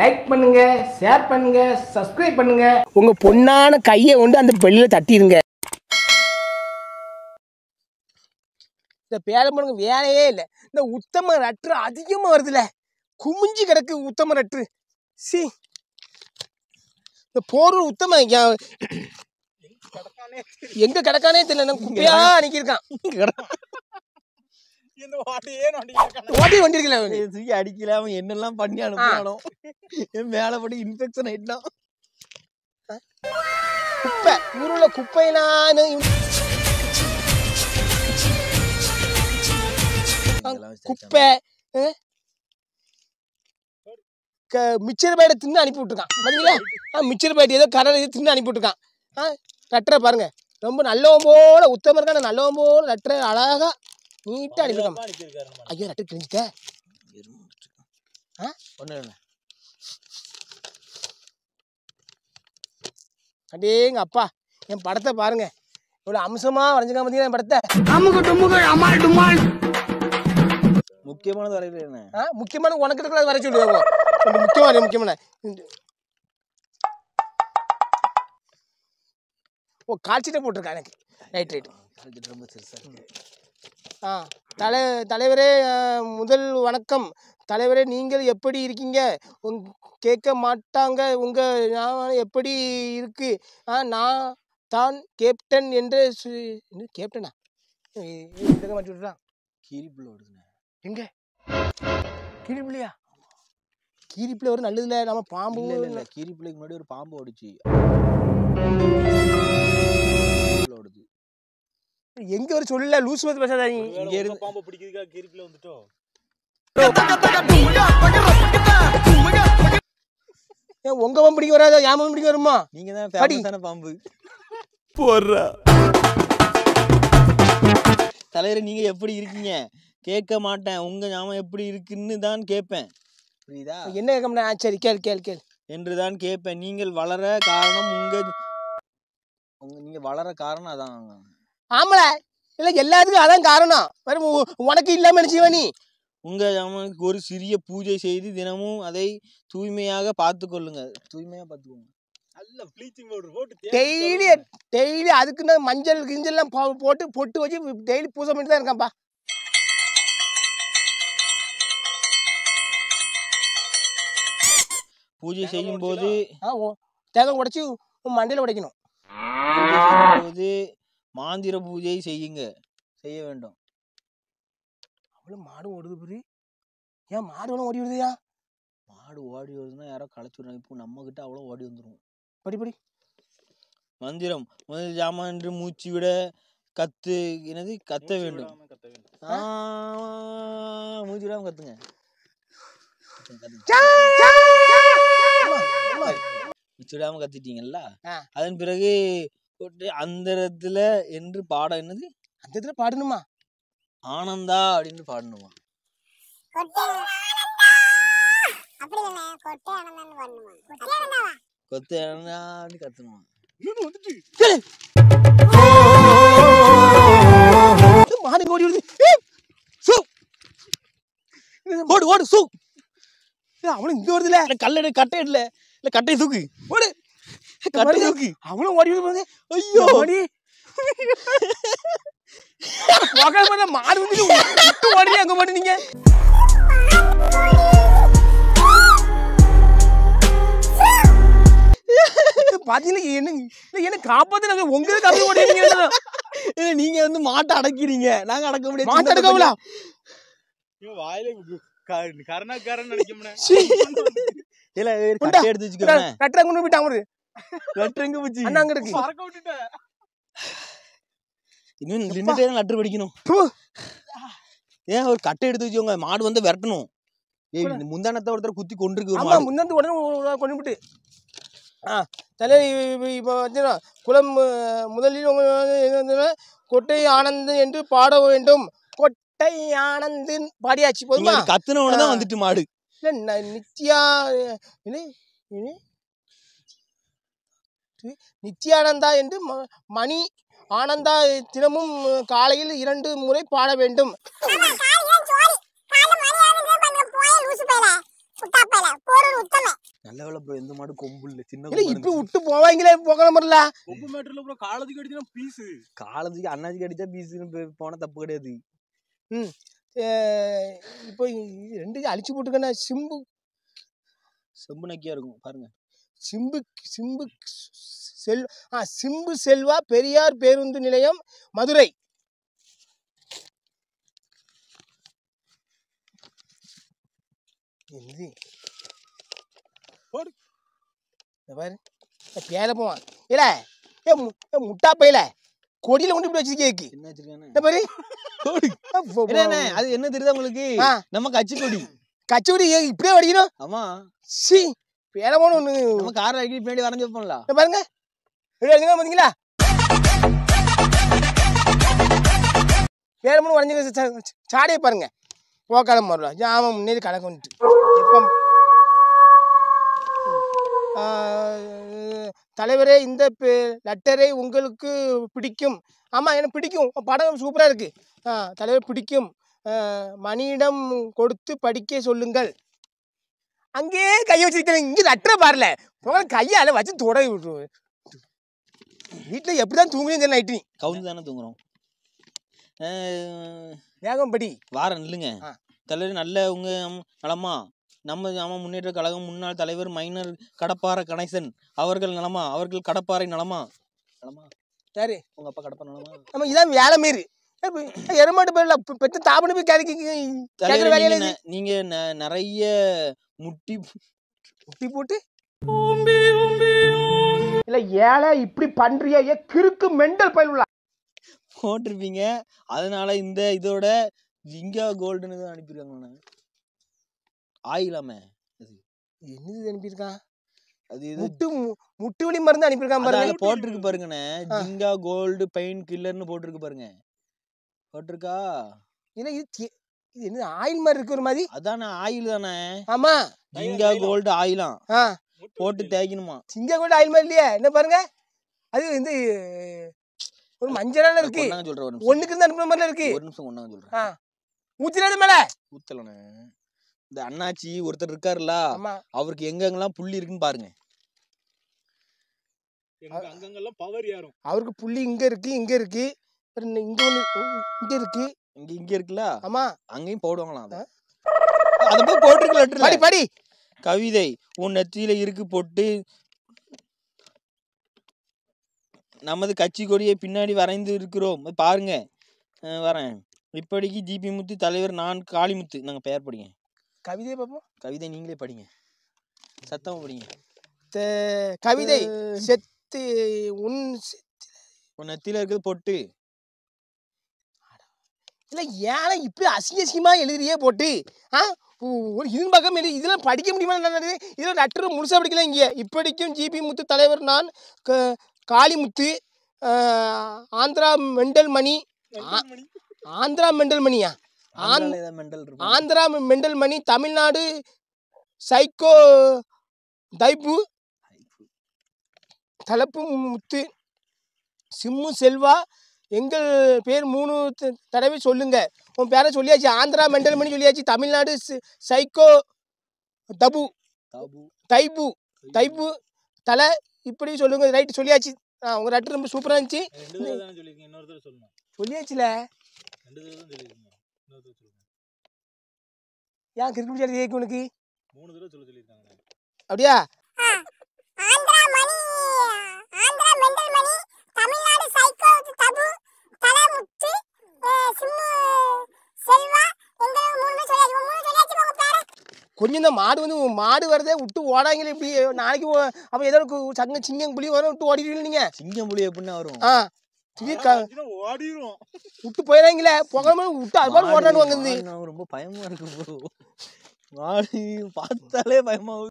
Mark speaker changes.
Speaker 1: like பண்ணுங்க share பண்ணுங்க subscribe பண்ணுங்க உங்க பொண்ணான கையை கொண்டு அந்த பெல்லில தட்டிடுங்க இந்த பேரம்பனுக்கு வேலையே இல்லை இந்த உத்தம நற்று அதிகமாக வருதுல குமிஞ்சு கிடக்கு உத்தம நற்று சி இந்த போர் உத்தம எங்க கிடக்கானே தெரியல குப்பையா அனுக்கியிருக்கான் ஓட்டி தூக்கி அவன் என்னெல்லாம் பண்ணி போட்டு இன்ஃபெக்ஷன் குப்பை குப்பை நான் குப்பை மிச்சர் அனுப்பி மிச்சர் ஏதோ அனுப்பி விட்டுருக்கான் பாருங்க ரொம்ப நல்லவன் போல உத்தமர்கான நல்லவன் போல லெட்டரை அழகா நீட்டாக அனுப்பிடுவோம் ஐயோ நட்டு கிழிஞ்சிட்ட ஆ ஒன்று அடேங்க அப்பா என் படத்தை பாருங்க இவ்வளோ அம்சமா வரைஞ்சுக்க பார்த்தீங்கன்னா என் படத்தை முக்கியமானது வரையில ஆ முக்கியமான உனக்கு இருக்கிறத வரைய சொல்லுவாங்க முக்கியமான முக்கியமான ஓ காய்ச்சிட்டே போட்டிருக்கா எனக்கு ரைட் ரைட் ரொம்ப சரி சார் தலை தலைவரே முதல் வணக்கம் தலைவரே நீங்கள் எப்படி இருக்கீங்க உங் கேட்க மாட்டாங்க உங்கள் நான் எப்படி இருக்கு நான் தான் கேப்டன் என்று கேப்டனா இதாக விட்டுறான் எங்கே கீரிப்புள்ளையா கீரிப்பிள்ளை ஒரு இல்லை நம்ம பாம்பு இல்லை இல்லை முன்னாடி ஒரு பாம்பு ஓடிச்சு ஓடுது எங்க ஒரு சொல்லல லூஸ் பேசாத நீ இங்க இருந்து பாம்பு பிடிக்கிறதுக்காக கிரிப்ல வந்துட்டோம் ஏ உங்க பாம்பு பிடிக்க வராத யாம பாம்பு பிடிக்க வருமா நீங்க தான் ஃபேமஸான பாம்பு போறா தலைவர் நீங்க எப்படி இருக்கீங்க கேட்க மாட்டேன் உங்க ஞாபகம் எப்படி இருக்குன்னு தான் கேட்பேன் புரியுதா என்ன கேட்க மாட்டேன் சரி கேள் கேள் கேள் என்று தான் கேட்பேன் நீங்கள் வளர காரணம் உங்க நீங்க வளர காரணம் அதான் ஆமல இல்லை எல்லாத்துக்கும் அதான் காரணம் வெறும் உனக்கு இல்லாமல் நினச்சிவா நீ உங்கள் அம்மனுக்கு ஒரு சிறிய பூஜை செய்து தினமும் அதை தூய்மையாக பார்த்து கொள்ளுங்க தூய்மையாக பார்த்துக்கோங்க நல்லா ப்ளீச்சிங் பவுடர் போட்டு டெய்லி டெய்லி அதுக்குன்னு மஞ்சள் கிஞ்சல்லாம் போட்டு பொட்டு வச்சு டெய்லி பூஜை பண்ணிட்டு தான் இருக்கேன்ப்பா பூஜை செய்யும் போது தேகம் உடைச்சி மண்டையில் உடைக்கணும் பூஜை செய்யும் போது மாந்திர பூஜை செய்யுங்க செய்ய வேண்டும் அவ்வளோ மாடு ஓடுது புரி ஏன் மாடுலாம் ஓடி வருதுயா மாடு ஓடி வருதுன்னா யாரோ களைச்சி விடுறாங்க இப்போ கிட்ட அவ்வளோ ஓடி வந்துடும் படி படி மந்திரம் முதல் ஜாமான் என்று மூச்சு விட கத்து என்னது கத்த வேண்டும் மூச்சு விடாம கத்துங்க மூச்சு விடாம கத்துட்டீங்கல்ல அதன் பிறகு போட்டு அந்த இடத்துல என்று பாட என்னது அந்த இடத்துல பாடணுமா ஆனந்தா அப்படின்னு பாடணுமா கொத்து ஆனந்தான்னு கத்தணுமா மாடு ஓடி விடுது ஓடு ஓடு சூ அவனும் இங்க வருதுல கல்லடு கட்டை இடல இல்ல கட்டையை தூக்கு ஓடு கட்டுக்கு அவனும் ஓடி வந்து ஐயோ மணி மாடு வந்து ஓடி அங்க மாட்டீங்க பாத்தீங்கன்னா என்ன என்ன காப்பாத்து நாங்க உங்களுக்கு அப்படி ஓடுறீங்க நீங்க வந்து மாட்டை அடக்கிறீங்க நாங்க அடக்க முடியாது மாட்டை அடக்கவல வாயில கருணாக்காரன் நினைக்கணும் எடுத்து வச்சுக்கோங்க கட்டுறாங்க போயிட்டாங்க லெட்டர் போச்சு அண்ணா அங்க இருக்கு பறக்க விட்டுட்டேன் இன்னும் நின்னுட்டே லெட்டர் படிக்கணும் ஏன் ஒரு கட்டை எடுத்து வச்சுக்கோங்க மாடு வந்து விரட்டணும் ஏய் இந்த முந்தானத்தை ஒருத்தர் குத்தி கொண்டிருக்கு ஆமா முந்தானத்து உடனே கொண்டு விட்டு ஆ தலை இப்போ வச்சுனா குளம் முதலில் உங்க கொட்டை ஆனந்த் என்று பாட வேண்டும் கொட்டை ஆனந்த் பாடியாச்சு போதுமா கத்துன உடனே வந்துட்டு மாடு இல்லை நித்யா என்ன பெற்று நித்யானந்தா என்று மணி ஆனந்தா தினமும் காலையில் இரண்டு முறை பாட வேண்டும் நல்ல எந்த மாடு கொம்பு சின்ன விட்டு போகணும் போன தப்பு கிடையாது ம் இப்போ அழிச்சு போட்டுக்கண்ணா சிம்பு செம்பு நக்கியா இருக்கும் பாருங்க சிம்பு சிம்பு செல் ஆ சிம்பு செல்வா பெரியார் பேருந்து நிலையம் மதுரை என்னது போடு பாரு போவான் இல்ல ஏ முட்டா பையில கொடியில கொண்டு இப்படி வச்சிருக்கேக்கு என்ன வச்சிருக்கானே அது என்ன தெரியுது உங்களுக்கு நம்ம கச்சி கொடி கச்சி கொடி இப்படியே வடிக்கணும் ஆமா சி பேரமான ஒன்று நம்ம கார் அடிக்கடி பின்னாடி வரைஞ்சி வைப்போம்ல பாருங்க பார்த்தீங்களா பேரமான வரைஞ்சி சாடியை பாருங்க போக்காலம் மருளா ஜாமம் முன்னேறி கலக்குன்ட்டு எப்போ தலைவரே இந்த லெட்டரை உங்களுக்கு பிடிக்கும் ஆமாம் எனக்கு பிடிக்கும் படம் சூப்பராக இருக்குது தலைவர் பிடிக்கும் மணியிடம் கொடுத்து படிக்க சொல்லுங்கள் அங்கேயே கையை வச்சிருக்கேன் இங்கே தட்டுற பாருல போன கையால் வச்சு தொடவி விட்டுருவேன் வீட்டில் எப்படி தான் தூங்குறீங்க நைட்டு கவுந்து தானே தூங்குறோம் வேகம் படி வாரம் இல்லைங்க தலைவர் நல்ல உங்க நலமா நம்ம நம்ம முன்னேற்ற கழகம் முன்னாள் தலைவர் மைனர் கடப்பார கணேசன் அவர்கள் நலமா அவர்கள் கடப்பாறை நலமா நலமா சரி உங்க அப்பா கடப்பா நலமா நம்ம இதான் வேலை மாரி போய் நிறைய முட்டி முட்டி போட்டு இப்படி பண்றியா கிறுக்கு போட்டிருப்பீங்க அதனால இந்த இதோட ஜிங்கா கோல்டுன்னு தான் அனுப்பியிருக்காங்க ஆயிலாமே அது என்னது அனுப்பியிருக்கான் அது முட்டு முட்டு வலி மருந்து அனுப்பியிருக்கான் பாருங்க போட்டிருக்கு பாருங்கண்ணே ஜிங்கா கோல்டு பெயின் கில்லர்னு போட்டிருக்கு பாருங்க போட்டிருக்கா ஏன்னா இது இது என்ன ஆயில் மாதிரி இருக்கு ஒரு மாதிரி அதானே ஆயில் தானே ஆமா ஜிங்கா கோல்டு ஆயிலாம் போட்டு தேய்க்கணுமா சிங்கா கோல்டு ஆயில் மாதிரி இல்லையா என்ன பாருங்க அது வந்து ஒரு மஞ்சளால இருக்கு சொல்றேன் ஒண்ணுக்கு தான் அனுப்புற மாதிரி இருக்கு ஒரு நிமிஷம் ஒண்ணாங்க சொல்றேன் ஊத்திடாத மேல ஊத்தலண்ணே இந்த அண்ணாச்சி ஒருத்தர் இருக்காருல்ல அவருக்கு எங்கெங்கெல்லாம் புள்ளி இருக்குன்னு பாருங்க அவருக்கு புள்ளி இங்க இருக்கு இங்க இருக்கு இங்க ஒண்ணு இங்க இருக்கு இங்க இருக்குல்ல ஆமா அங்கேயும் போடுவாங்களாம் அதை அதை போய் போட்டிருக்கலாம் கவிதை உன் நெத்தியில இருக்கு போட்டு நமது கட்சி கொடியை பின்னாடி வரைந்து இருக்கிறோம் பாருங்க வரேன் இப்படிக்கு ஜிபி முத்து தலைவர் நான் காளிமுத்து நாங்கள் பெயர் படிங்க கவிதை பார்ப்போம் கவிதை நீங்களே படிங்க சத்தம் படிங்க கவிதை செத்து உன் உன் நெத்தியில் இருக்கிறது பொட்டு இல்லை ஏன் இப்படி அசிங்க அசிங்கமாக எழுதுறியே போட்டு ஆ ஒரு இது பக்கம் எழுதி இதெல்லாம் படிக்க முடியுமா என்ன இதெல்லாம் லெட்டர் முழுசாக படிக்கலாம் இங்கே இப்படிக்கும் ஜிபி முத்து தலைவர் நான் க காளிமுத்து ஆந்திரா மெண்டல் மணி ஆந்திரா மெண்டல் மணியா ஆந்திரா மெண்டல் மணி தமிழ்நாடு சைக்கோ தைப்பு தலப்பு முத்து சிம்மு செல்வா எங்கள் பேர் மூணு தடவை சொல்லுங்க உன் பேரை சொல்லியாச்சு ஆந்திரா மெண்டல் மணி சொல்லியாச்சு தமிழ்நாடு சைக்கோ தபு தைபு தைபு தலை இப்படி சொல்லுங்க ரைட்டு சொல்லியாச்சு ஆ உங்கள் ரெட்டு ரொம்ப சூப்பராக இருந்துச்சு சொல்லியாச்சுல ஏன் கிரிக்கெட் உனக்கு அப்படியா கொஞ்சம் இந்த மாடு வந்து மாடு வரதே விட்டு ஓடாங்களே இப்படி நாளைக்கு அப்போ ஏதோ சங்க சிங்கம் புளி வரும் விட்டு ஓடிடுவீங்க நீங்கள் சிங்கம் புளி எப்படின்னா வரும் ஆ ஓடிடும் விட்டு போயிடாங்களே புகழ விட்டு அது மாதிரி ஓடாடுவாங்க ரொம்ப பயமா இருக்கு மாடு பார்த்தாலே பயமாக